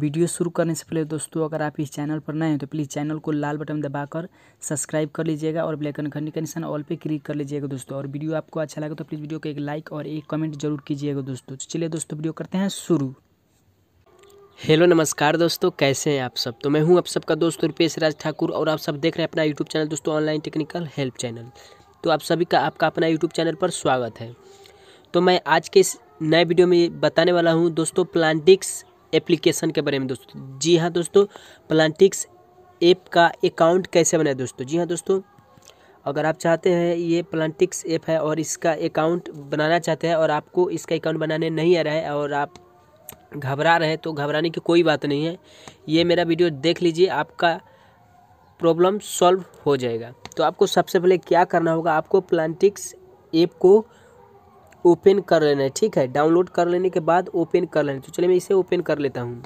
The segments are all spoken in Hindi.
वीडियो शुरू करने से पहले दोस्तों अगर आप इस चैनल पर नए हैं तो प्लीज़ चैनल को लाल बटन दबाकर सब्सक्राइब कर लीजिएगा और ब्लैक एंड घंटी का निशान ऑल पे क्लिक कर लीजिएगा दोस्तों और वीडियो आपको अच्छा लगे तो प्लीज़ वीडियो को एक लाइक और एक कमेंट जरूर कीजिएगा दोस्तों तो चलिए दोस्तों वीडियो करते हैं शुरू हेलो नमस्कार दोस्तों कैसे हैं आप सब तो मैं हूँ आप सबका दोस्त रूपेश राज ठाकुर और आप सब देख रहे हैं अपना यूट्यूब चैनल दोस्तों ऑनलाइन टेक्निकल हेल्प चैनल तो आप सभी का आपका अपना यूट्यूब चैनल पर स्वागत है तो मैं आज के इस नए वीडियो में बताने वाला हूँ दोस्तों प्लांटिक्स एप्लीकेशन के बारे में दोस्तों जी हाँ दोस्तों प्लांटिक्स ऐप का अकाउंट कैसे बनाए दोस्तों जी हाँ दोस्तों अगर आप चाहते हैं ये प्लांटिक्स ऐप है और इसका अकाउंट बनाना चाहते हैं और आपको इसका अकाउंट बनाने नहीं आ रहा है और आप घबरा रहे हैं तो घबराने की कोई बात नहीं है ये मेरा वीडियो देख लीजिए आपका प्रॉब्लम सॉल्व हो जाएगा तो आपको सबसे पहले क्या करना होगा आपको प्लांटिक्स ऐप को ओपन कर लेना है ठीक है डाउनलोड कर लेने के बाद ओपन कर लेना तो चलिए मैं इसे ओपन कर लेता हूँ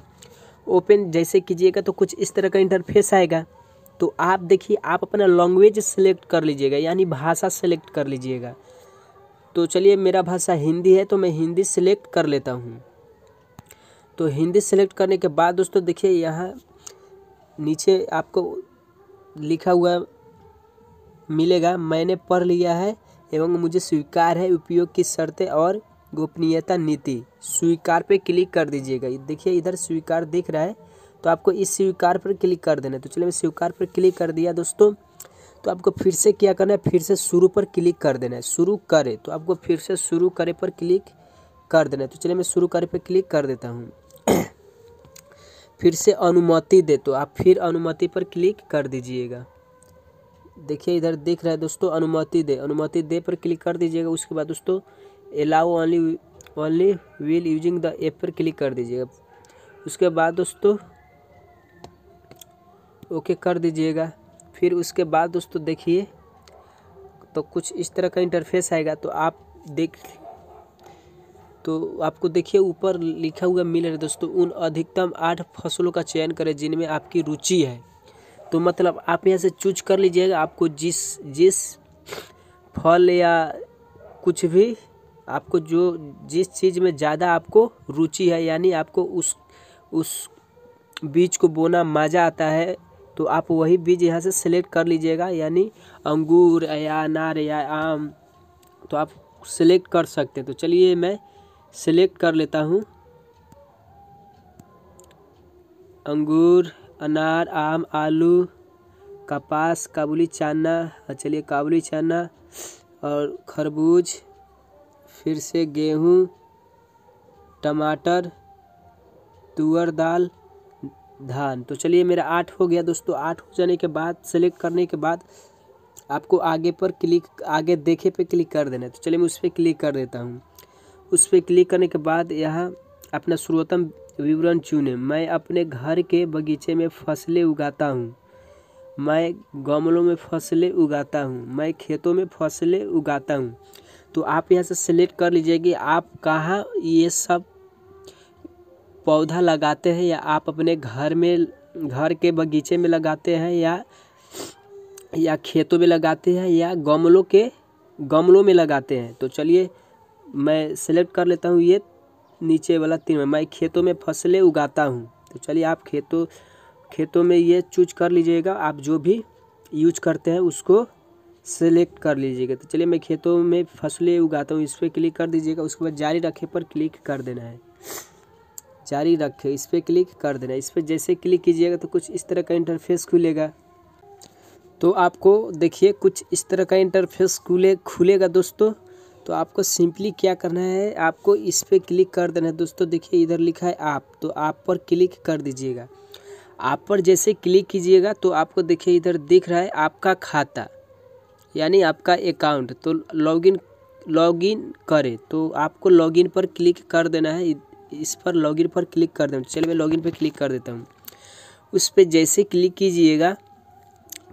ओपन जैसे कीजिएगा तो कुछ इस तरह का इंटरफेस आएगा तो आप देखिए आप अपना लैंग्वेज सेलेक्ट कर लीजिएगा यानी भाषा सेलेक्ट कर लीजिएगा तो चलिए मेरा भाषा हिंदी है तो मैं हिंदी सेलेक्ट कर लेता हूँ तो हिंदी सेलेक्ट करने के बाद दोस्तों देखिए यहाँ नीचे आपको लिखा हुआ मिलेगा मैंने पढ़ लिया है एवं मुझे स्वीकार है उपयोग की शर्तें और गोपनीयता नीति स्वीकार पे क्लिक कर दीजिएगा देखिए इधर स्वीकार दिख रहा है तो आपको इस स्वीकार पर क्लिक कर देना तो चलिए मैं स्वीकार पर क्लिक कर दिया दोस्तों तो आपको फिर से क्या करना है फिर से शुरू पर क्लिक कर देना है शुरू करें तो आपको फिर से शुरू करे पर क्लिक कर देना है तो चलिए मैं शुरू करे पर क्लिक कर देता हूँ फिर से अनुमति दे तो आप फिर अनुमति पर क्लिक कर दीजिएगा देखिए इधर दिख रहा है दोस्तों अनुमति दे अनुमति दे पर क्लिक कर दीजिएगा उसके बाद दोस्तों allow only only while using the app पर क्लिक कर दीजिएगा उसके बाद दोस्तों ओके कर दीजिएगा फिर उसके बाद दोस्तों देखिए तो कुछ इस तरह का इंटरफेस आएगा तो आप देख तो आपको देखिए ऊपर लिखा हुआ मिल रहा है दोस्तों उन अधिकतम आठ फसलों का चयन करें जिनमें आपकी रुचि है तो मतलब आप यहाँ से चूज कर लीजिएगा आपको जिस जिस फल या कुछ भी आपको जो जिस चीज़ में ज़्यादा आपको रुचि है यानी आपको उस उस बीज को बोना मज़ा आता है तो आप वही बीज यहाँ से सेलेक्ट कर लीजिएगा यानी अंगूर या अनार या आम तो आप सेलेक्ट कर सकते हैं तो चलिए मैं सेलेक्ट कर लेता हूँ अंगूर अनार आम आलू कपास काबुली चना हाँ चलिए काबुली चना और खरबूज फिर से गेहूँ टमाटर तुअर दाल धान तो चलिए मेरा आठ हो गया दोस्तों आठ हो जाने के बाद सेलेक्ट करने के बाद आपको आगे पर क्लिक आगे देखे पे क्लिक कर देना है तो चलिए मैं उस पर क्लिक कर देता हूँ उस पर क्लिक करने के बाद यहाँ अपना सर्वोत्तम विवरण चुने मैं अपने घर के बगीचे में फसलें उगाता हूँ मैं गमलों में फसलें उगाता हूँ मैं खेतों में फसलें उगाता हूँ तो आप यहाँ से सेलेक्ट कर लीजिए कि आप कहाँ ये सब पौधा लगाते हैं या आप अपने घर में घर के बगीचे में लगाते हैं या या खेतों में लगाते हैं या गमलों के गमलों में लगाते हैं तो चलिए मैं सेलेक्ट कर लेता हूँ ये नीचे वाला तीन में मैं खेतों में फसलें उगाता हूँ तो चलिए आप खेतों खेतों में ये चूज कर लीजिएगा आप जो भी यूज करते हैं उसको सेलेक्ट कर लीजिएगा तो चलिए मैं खेतों में फसलें उगाता हूँ इस पर क्लिक कर दीजिएगा उसके बाद जारी रखे पर क्लिक कर देना है जारी रखे इस पर क्लिक कर देना है इस पर जैसे क्लिक कीजिएगा तो कुछ इस तरह का इंटरफेस खुलेगा तो आपको देखिए कुछ इस तरह का इंटरफेस खुले खुलेगा दोस्तों तो आपको सिंपली क्या करना है आपको इस पर क्लिक कर देना है दोस्तों देखिए इधर लिखा है आप तो आप पर क्लिक कर दीजिएगा आप पर जैसे क्लिक कीजिएगा तो आपको देखिए इधर दिख रहा है आपका खाता यानी आपका अकाउंट तो लॉगिन लॉगिन करें तो आपको लॉगिन पर क्लिक कर देना है इस पर लॉगिन पर क्लिक कर देना चलिए मैं लॉगिन पर क्लिक कर देता हूँ उस पर जैसे क्लिक कीजिएगा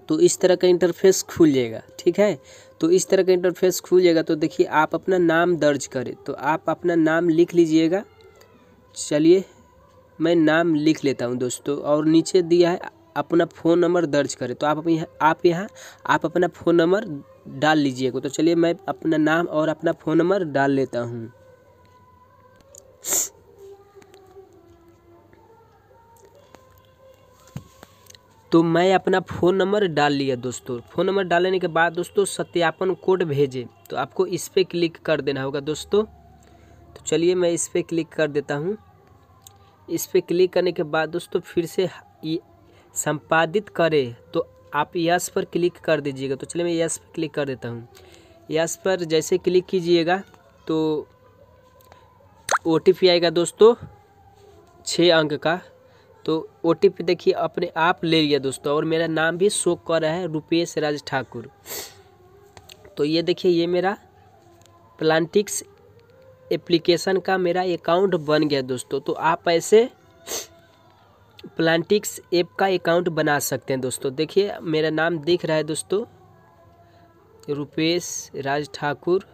तो इस तरह का इंटरफेस खुल जाएगा ठीक है तो इस तरह का इंटरफेस खुल जाएगा तो देखिए आप अपना नाम दर्ज करें तो आप अपना नाम लिख लीजिएगा चलिए मैं नाम लिख लेता हूँ दोस्तों और नीचे दिया है अपना फ़ोन नंबर दर्ज करें तो आप यहाँ आप यहाँ आप अपना फ़ोन नंबर डाल लीजिएगा तो चलिए मैं अपना नाम और अपना फ़ोन नंबर डाल लेता हूँ तो मैं अपना फ़ोन नंबर डाल लिया दोस्तों फ़ोन नंबर डालने के बाद दोस्तों सत्यापन कोड भेजे तो आपको इस पर क्लिक कर देना होगा दोस्तों तो चलिए मैं इस पर क्लिक कर देता हूँ इस पर क्लिक करने के बाद दोस्तों फिर से संपादित करें तो आप यस पर क्लिक कर दीजिएगा तो चलिए मैं यस पर क्लिक कर देता हूँ यस पर जैसे क्लिक कीजिएगा तो ओ आएगा दोस्तों छः अंक का तो ओ देखिए अपने आप ले लिया दोस्तों और मेरा नाम भी शो कर रहा है रुपेश राज ठाकुर तो ये देखिए ये मेरा प्लांटिक्स एप्लीकेशन का मेरा अकाउंट बन गया दोस्तों तो आप ऐसे प्लांटिक्स ऐप का अकाउंट बना सकते हैं दोस्तों देखिए मेरा नाम दिख रहा है दोस्तों रुपेश राज ठाकुर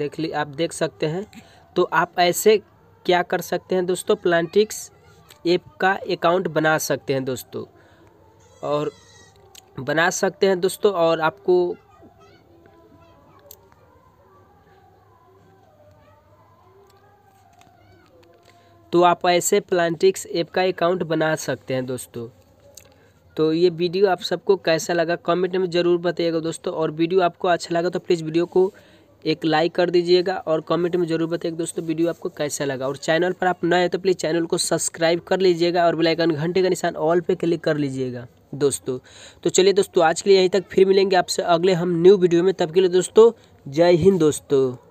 देख ली आप देख सकते हैं तो आप ऐसे क्या कर सकते हैं दोस्तों प्लांटिक्स ऐप का अकाउंट बना सकते हैं दोस्तों और बना सकते हैं दोस्तों और आपको तो आप ऐसे प्लांटिक्स ऐप का अकाउंट बना सकते हैं दोस्तों तो ये वीडियो आप सबको कैसा लगा कमेंट में ज़रूर बताइएगा दोस्तों और वीडियो आपको अच्छा लगा तो प्लीज़ वीडियो को एक लाइक कर दीजिएगा और कमेंट में जरूर बताइए दोस्तों वीडियो आपको कैसा लगा और चैनल पर आप नए हैं तो प्लीज़ चैनल को सब्सक्राइब कर लीजिएगा और बेलाइकन घंटे का निशान ऑल पे क्लिक कर लीजिएगा दोस्तों तो चलिए दोस्तों आज के लिए यहीं तक फिर मिलेंगे आपसे अगले हम न्यू वीडियो में तब के लिए दोस्तों जय हिंद दोस्तों